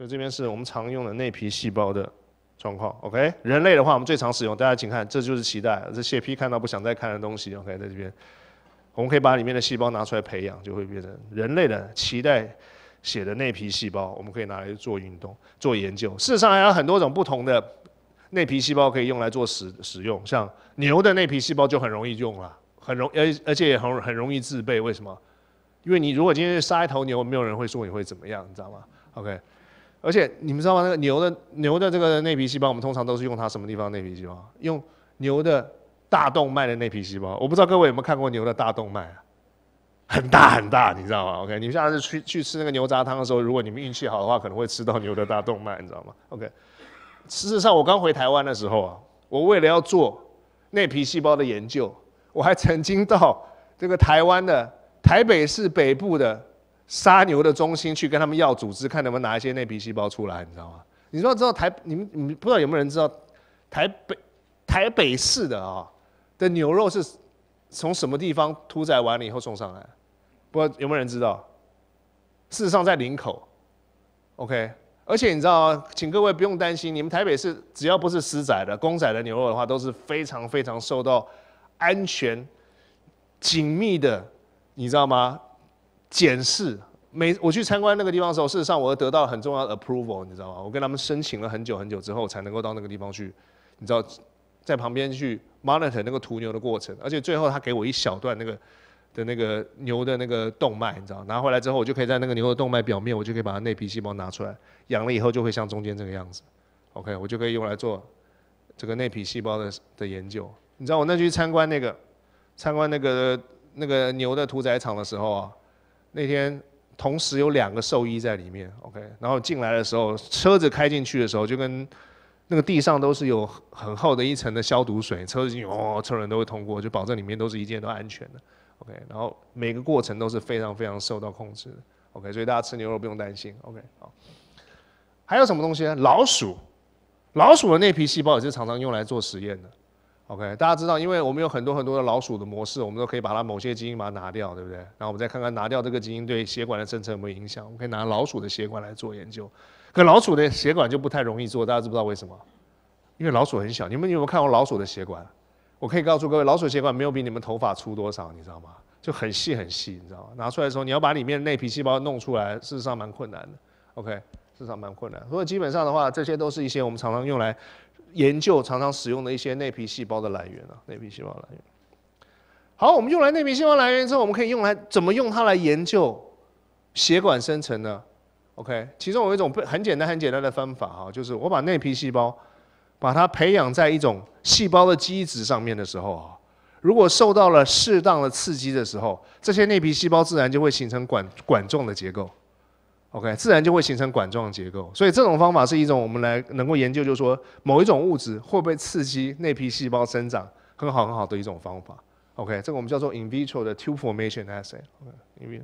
所以这边是我们常用的内皮细胞的状况，OK？人类的话，我们最常使用，大家请看，这就是脐带，这血皮看到不想再看的东西，OK？在这边，我们可以把里面的细胞拿出来培养，就会变成人类的脐带血的内皮细胞，我们可以拿来做运动、做研究。事实上还有很多种不同的内皮细胞可以用来做使使用，像牛的内皮细胞就很容易用了，很容而而且也很很容易自备，为什么？因为你如果今天杀一头牛，没有人会说你会怎么样，你知道吗？OK？而且你们知道吗？那个牛的牛的这个内皮细胞，我们通常都是用它什么地方内皮细胞？用牛的大动脉的内皮细胞。我不知道各位有没有看过牛的大动脉啊？很大很大，你知道吗？OK，你们下次去去吃那个牛杂汤的时候，如果你们运气好的话，可能会吃到牛的大动脉，你知道吗？OK。事实上，我刚回台湾的时候啊，我为了要做内皮细胞的研究，我还曾经到这个台湾的台北市北部的。杀牛的中心去跟他们要组织，看能不能拿一些内皮细胞出来，你知道吗？你说知道台你们你们不知道有没有人知道，台北台北市的啊的牛肉是从什么地方屠宰完了以后送上来？不，知道有没有人知道？事实上在林口，OK，而且你知道请各位不用担心，你们台北市只要不是私宰的公宰的牛肉的话，都是非常非常受到安全紧密的，你知道吗？检视每我去参观那个地方的时候，事实上我得到很重要的 approval，你知道吗？我跟他们申请了很久很久之后，才能够到那个地方去，你知道，在旁边去 monitor 那个屠牛的过程。而且最后他给我一小段那个的那个牛的那个动脉，你知道，拿回来之后我就可以在那个牛的动脉表面，我就可以把它内皮细胞拿出来，养了以后就会像中间这个样子，OK，我就可以用来做这个内皮细胞的的研究。你知道我那去参观那个参观那个那个牛的屠宰场的时候啊。那天同时有两个兽医在里面，OK，然后进来的时候，车子开进去的时候，就跟那个地上都是有很厚的一层的消毒水，车子进哦，车轮都会通过，就保证里面都是一件都安全的，OK，然后每个过程都是非常非常受到控制的，OK，所以大家吃牛肉不用担心，OK，好，还有什么东西呢？老鼠，老鼠的内皮细胞也是常常用来做实验的。OK，大家知道，因为我们有很多很多的老鼠的模式，我们都可以把它某些基因把它拿掉，对不对？然后我们再看看拿掉这个基因对血管的生成有没有影响。我们可以拿老鼠的血管来做研究，可老鼠的血管就不太容易做，大家知不知道为什么？因为老鼠很小，你们有没有看过老鼠的血管？我可以告诉各位，老鼠血管没有比你们头发粗多少，你知道吗？就很细很细，你知道吗？拿出来的时候，你要把里面的内皮细胞弄出来，事实上蛮困难的。OK，事实上蛮困难。所以基本上的话，这些都是一些我们常常用来。研究常常使用的一些内皮细胞的来源啊，内皮细胞来源。好，我们用来内皮细胞来源之后，我们可以用来怎么用它来研究血管生成呢？OK，其中有一种很简单、很简单的方法哈，就是我把内皮细胞把它培养在一种细胞的基质上面的时候啊，如果受到了适当的刺激的时候，这些内皮细胞自然就会形成管管状的结构。OK，自然就会形成管状结构。所以这种方法是一种我们来能够研究，就是说某一种物质会不会刺激内皮细胞生长，很好很好的一种方法。OK，这个我们叫做 in vitro 的 tube formation assay。OK，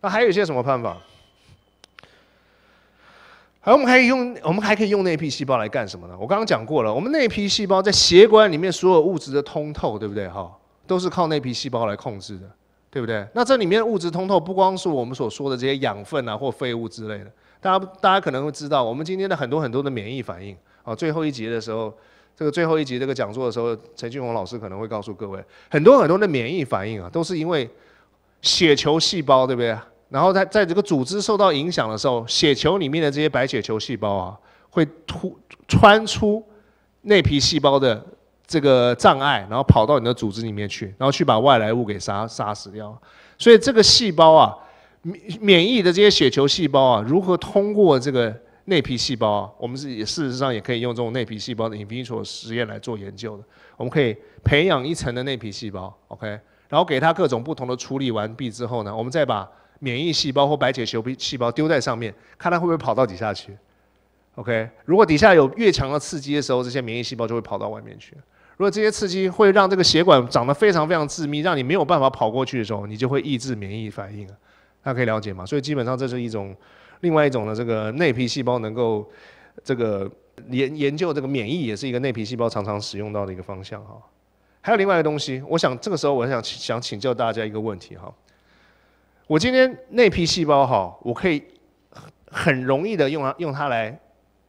那还有一些什么办法？好，我们还可以用，我们还可以用内皮细胞来干什么呢？我刚刚讲过了，我们内皮细胞在血管里面所有物质的通透，对不对？哈，都是靠内皮细胞来控制的。对不对？那这里面物质通透不光是我们所说的这些养分啊或废物之类的，大家大家可能会知道，我们今天的很多很多的免疫反应啊，最后一集的时候，这个最后一集这个讲座的时候，陈俊宏老师可能会告诉各位，很多很多的免疫反应啊，都是因为血球细胞，对不对？然后在在这个组织受到影响的时候，血球里面的这些白血球细胞啊，会突穿出内皮细胞的。这个障碍，然后跑到你的组织里面去，然后去把外来物给杀杀死掉。所以这个细胞啊，免免疫的这些血球细胞啊，如何通过这个内皮细胞啊？我们是也事实上也可以用这种内皮细胞的 in vitro 实验来做研究的。我们可以培养一层的内皮细胞，OK，然后给它各种不同的处理完毕之后呢，我们再把免疫细胞或白血球细胞丢在上面，看它会不会跑到底下去。OK，如果底下有越强的刺激的时候，这些免疫细胞就会跑到外面去。如果这些刺激会让这个血管长得非常非常致密，让你没有办法跑过去的时候，你就会抑制免疫反应啊。大家可以了解吗？所以基本上这是一种，另外一种的这个内皮细胞能够这个研研究这个免疫也是一个内皮细胞常常使用到的一个方向哈。还有另外一个东西，我想这个时候我想想请教大家一个问题哈。我今天内皮细胞哈，我可以很很容易的用它用它来。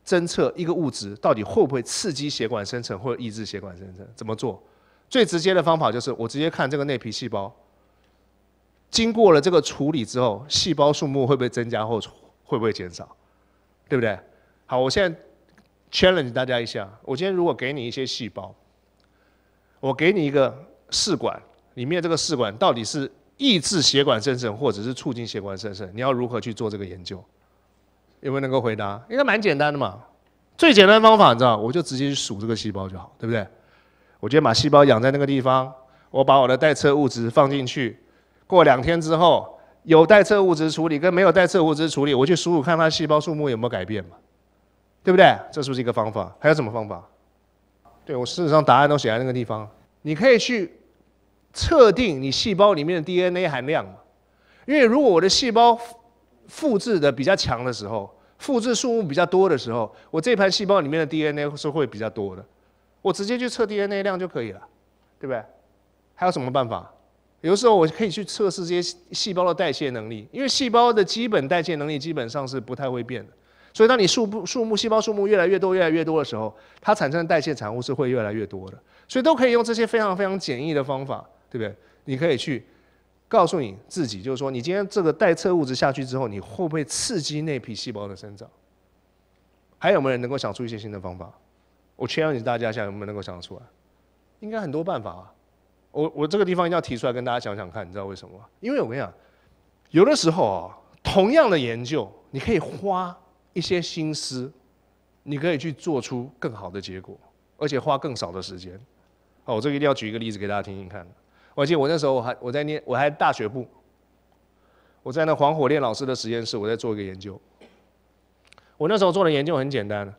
侦测一个物质到底会不会刺激血管生成或者抑制血管生成？怎么做？最直接的方法就是我直接看这个内皮细胞经过了这个处理之后，细胞数目会不会增加或会不会减少？对不对？好，我现在 challenge 大家一下。我今天如果给你一些细胞，我给你一个试管，里面这个试管到底是抑制血管生成或者是促进血管生成？你要如何去做这个研究？有没有能够回答？应该蛮简单的嘛。最简单方法你知道，我就直接去数这个细胞就好，对不对？我今天把细胞养在那个地方，我把我的待测物质放进去，过两天之后，有待测物质处理跟没有待测物质处理，我去数数看它细胞数目有没有改变嘛，对不对？这是不是一个方法？还有什么方法？对我事实上答案都写在那个地方。你可以去测定你细胞里面的 DNA 含量嘛，因为如果我的细胞。复制的比较强的时候，复制数目比较多的时候，我这盘细胞里面的 DNA 是会比较多的。我直接去测 DNA 量就可以了，对不对？还有什么办法？有的时候我可以去测试这些细胞的代谢能力，因为细胞的基本代谢能力基本上是不太会变的。所以，当你数不数目、细胞数目越来越多、越来越多的时候，它产生的代谢产物是会越来越多的。所以，都可以用这些非常非常简易的方法，对不对？你可以去。告诉你自己，就是说，你今天这个代测物质下去之后，你会不会刺激内皮细胞的生长？还有没有人能够想出一些新的方法？我 challenge 大家现在有没有能够想得出来？应该很多办法啊！我我这个地方一定要提出来跟大家讲讲看，你知道为什么吗？因为我跟你讲，有的时候啊，同样的研究，你可以花一些心思，你可以去做出更好的结果，而且花更少的时间。好，我这个一定要举一个例子给大家听听看。而且我那时候我还我在念我还大学部，我在那黄火炼老师的实验室，我在做一个研究。我那时候做的研究很简单，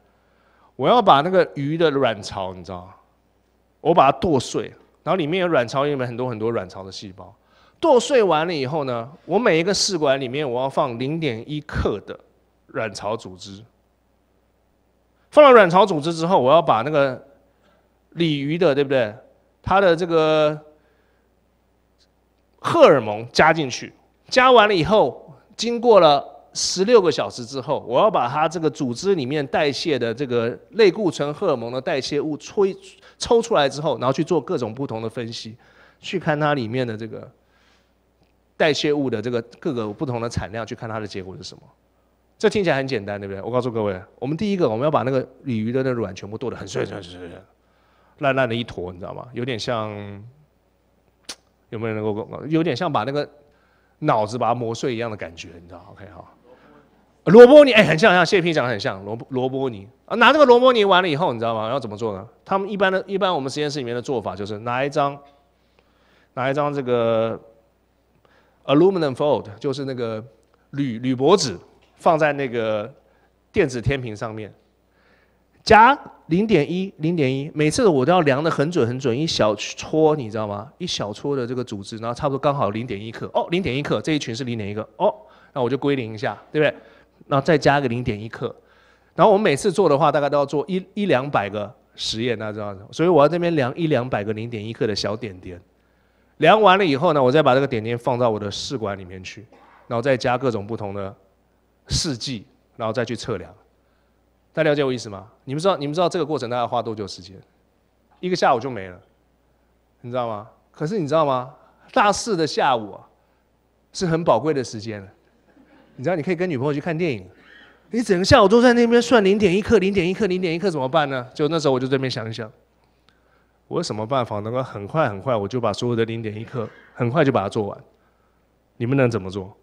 我要把那个鱼的卵巢，你知道吗？我把它剁碎，然后里面有卵巢，里面很多很多卵巢的细胞。剁碎完了以后呢，我每一个试管里面我要放零点一克的卵巢组织。放了卵巢组织之后，我要把那个鲤鱼的，对不对？它的这个荷尔蒙加进去，加完了以后，经过了十六个小时之后，我要把它这个组织里面代谢的这个类固醇荷尔蒙的代谢物抽抽出来之后，然后去做各种不同的分析，去看它里面的这个代谢物的这个各个不同的产量，去看它的结果是什么。这听起来很简单，对不对？我告诉各位，我们第一个我们要把那个鲤鱼的那卵全部剁得很碎，碎碎烂烂的一坨，你知道吗？有点像。有没有人能够有点像把那个脑子把它磨碎一样的感觉？你知道？OK 哈，罗伯尼哎，很像像谢平讲的很像罗罗伯尼啊，拿这个罗伯尼完了以后，你知道吗？要怎么做呢？他们一般的一般我们实验室里面的做法就是拿一张拿一张这个 aluminum f o l d 就是那个铝铝箔纸，放在那个电子天平上面。加零点一，零点一，每次我都要量的很准很准，一小撮，你知道吗？一小撮的这个组织，然后差不多刚好零点一克，哦，零点一克，这一群是零点一克，哦，那我就归零一下，对不对？然后再加个零点一克，然后我们每次做的话，大概都要做一一两百个实验，大家知道。所以我要这边量一两百个零点一克的小点点，量完了以后呢，我再把这个点点放到我的试管里面去，然后再加各种不同的试剂，然后再去测量。大家了解我意思吗？你们知道，你们知道这个过程大概花多久时间？一个下午就没了，你知道吗？可是你知道吗？大四的下午啊，是很宝贵的时间你知道，你可以跟女朋友去看电影，你整个下午都在那边算零点一刻、零点一刻、零点一刻怎么办呢？就那时候我就这边想一想，我有什么办法能够很快很快，我就把所有的零点一刻很快就把它做完？你们能怎么做？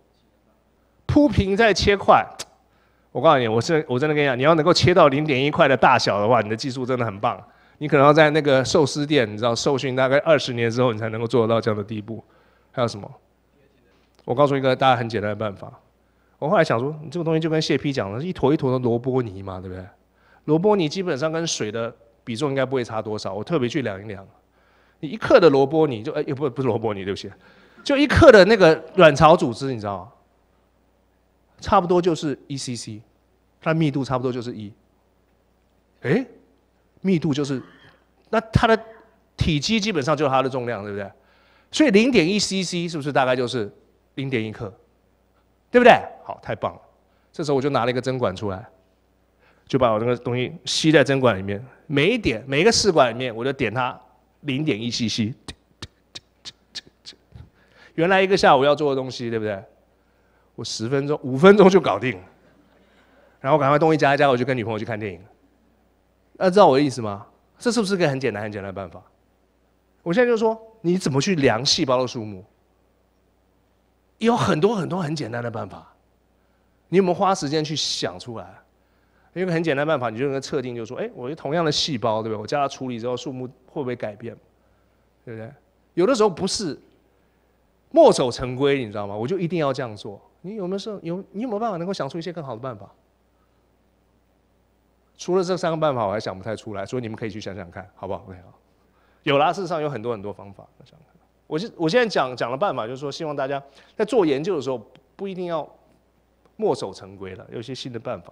铺平再切块。我告诉你，我真我真的跟你讲，你要能够切到零点一块的大小的话，你的技术真的很棒。你可能要在那个寿司店，你知道受训大概二十年之后，你才能够做得到这样的地步。还有什么？我告诉一个大家很简单的办法。我后来想说，你这个东西就跟谢批讲了一坨一坨的萝卜泥嘛，对不对？萝卜泥基本上跟水的比重应该不会差多少。我特别去量一量，你一克的萝卜泥就哎，不不是萝卜泥，对不起，就一克的那个卵巢组织，你知道吗？差不多就是一 cc。那密度差不多就是一，哎，密度就是，那它的体积基本上就是它的重量，对不对？所以零点一 CC 是不是大概就是零点一克，对不对？好，太棒了。这时候我就拿了一个针管出来，就把我那个东西吸在针管里面，每一点每一个试管里面我就点它零点一 CC，原来一个下午要做的东西，对不对？我十分钟五分钟就搞定了。然后赶快东西加一加，我就跟女朋友去看电影。大家知道我的意思吗？这是不是个很简单、很简单的办法？我现在就说，你怎么去量细胞的数目？有很多很多很简单的办法，你有没有花时间去想出来？一个很简单办法，你就能测定，就说，哎，我觉同样的细胞，对不对？我加它处理之后，数目会不会改变？对不对？有的时候不是墨守成规，你知道吗？我就一定要这样做。你有没有说有？你有没有办法能够想出一些更好的办法？除了这三个办法，我还想不太出来，所以你们可以去想想看，好不好？OK，好，有啦，事实上有很多很多方法，我想，我现我现在讲讲的办法，就是说希望大家在做研究的时候，不一定要墨守成规了，有一些新的办法。